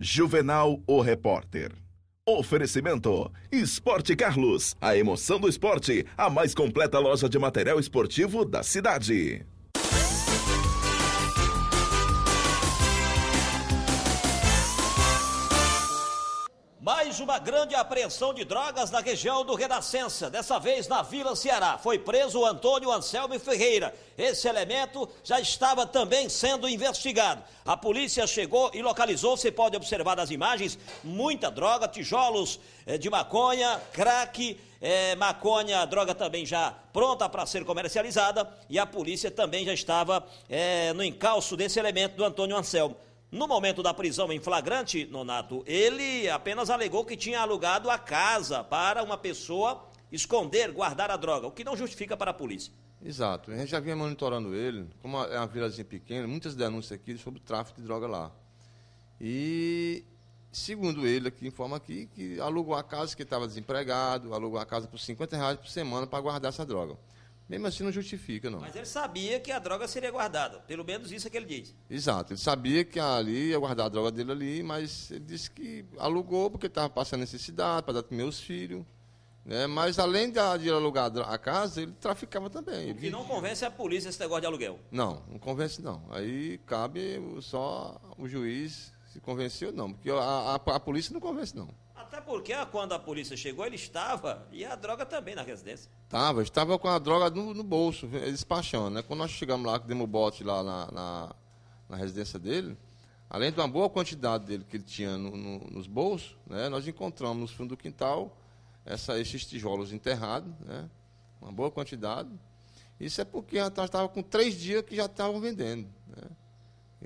Juvenal o Repórter. Oferecimento: Esporte Carlos, a emoção do esporte, a mais completa loja de material esportivo da cidade. mais uma grande apreensão de drogas na região do Renascença, dessa vez na Vila Ceará. Foi preso o Antônio Anselmo Ferreira. Esse elemento já estava também sendo investigado. A polícia chegou e localizou, você pode observar nas imagens, muita droga, tijolos eh, de maconha, crack, é, maconha, droga também já pronta para ser comercializada. E a polícia também já estava é, no encalço desse elemento do Antônio Anselmo. No momento da prisão em flagrante, Nonato, ele apenas alegou que tinha alugado a casa para uma pessoa esconder, guardar a droga, o que não justifica para a polícia. Exato. A gente já vinha monitorando ele, como é uma vilazinha pequena, muitas denúncias aqui sobre tráfico de droga lá. E segundo ele aqui, informa aqui, que alugou a casa que estava desempregado, alugou a casa por 50 reais por semana para guardar essa droga. Mesmo assim não justifica, não. Mas ele sabia que a droga seria guardada, pelo menos isso é que ele diz. Exato, ele sabia que ali ia guardar a droga dele ali, mas ele disse que alugou porque estava passando necessidade para dar para meus filhos. Né? Mas além de, de alugar a casa, ele traficava também. O que não convence é a polícia esse negócio de aluguel. Não, não convence não. Aí cabe só o juiz se convenceu, não. Porque a, a, a polícia não convence, não. Até porque ah, quando a polícia chegou, ele estava, e a droga também na residência. Estava, estava com a droga no, no bolso, despachando. Né? Quando nós chegamos lá, que demos o bote lá na, na, na, residência dele, além de uma boa quantidade dele que ele tinha no, no, nos bolsos, né? nós encontramos no fundo do quintal essa, esses tijolos enterrados, né? uma boa quantidade. Isso é porque já estava com três dias que já estavam vendendo. Né?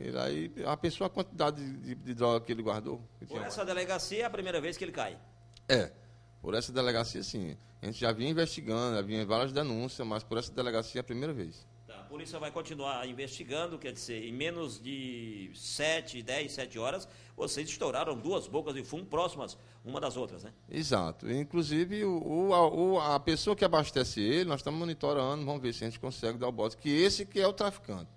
Ele aí, a pessoa, a quantidade de, de droga que ele guardou. Que por essa guardado. delegacia é a primeira vez que ele cai? É. Por essa delegacia, sim. A gente já vinha investigando, já vinha várias denúncias, mas por essa delegacia é a primeira vez. Tá, a polícia vai continuar investigando, quer dizer, em menos de 7, 10, 7 horas, vocês estouraram duas bocas de fumo próximas uma das outras, né? Exato. Inclusive, o, o, a, a, pessoa que abastece ele, nós estamos monitorando, vamos ver se a gente consegue dar o bote, que esse que é o traficante.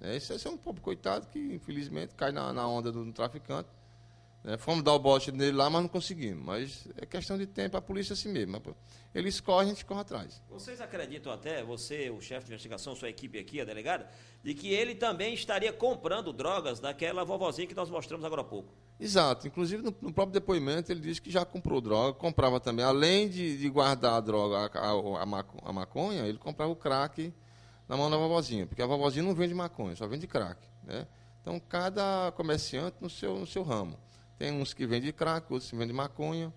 Né? Esse, esse é um pobre coitado que, infelizmente, cai na, na onda do, do traficante. Né? Fomos dar o bote nele lá, mas não conseguimos. Mas é questão de tempo, a polícia é assim mesmo. Eles correm, a gente corre atrás. Vocês acreditam até, você, o chefe de investigação, sua equipe aqui, a delegada, de que ele também estaria comprando drogas daquela vovozinha que nós mostramos agora há pouco? Exato. Inclusive, no, no próprio depoimento, ele disse que já comprou droga, comprava também, além de, de guardar a droga, a, a, a maconha, ele comprava o crack na mão da vovozinha, porque a vovozinha não vende maconha, só vende crack. Né? Então, cada comerciante no seu, no seu ramo. Tem uns que vendem crack, outros que vendem maconha.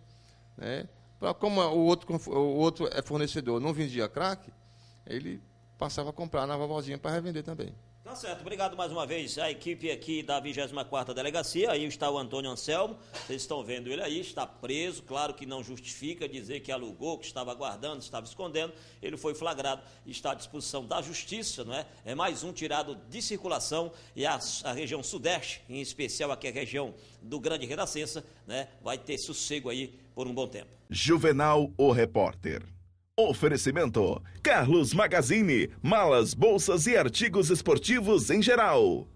Né? Pra, como o outro, o outro é fornecedor, não vendia crack, ele passava a comprar na vovozinha para revender também. Tá certo, obrigado mais uma vez à equipe aqui da 24 Delegacia, aí está o Antônio Anselmo, vocês estão vendo ele aí, está preso, claro que não justifica dizer que alugou, que estava guardando, estava escondendo, ele foi flagrado, está à disposição da Justiça, não é? É mais um tirado de circulação e a, a região sudeste, em especial aqui a região do Grande Renascença, né? Vai ter sossego aí por um bom tempo. Juvenal, o repórter. Oferecimento: Carlos Magazine, malas, bolsas e artigos esportivos em geral.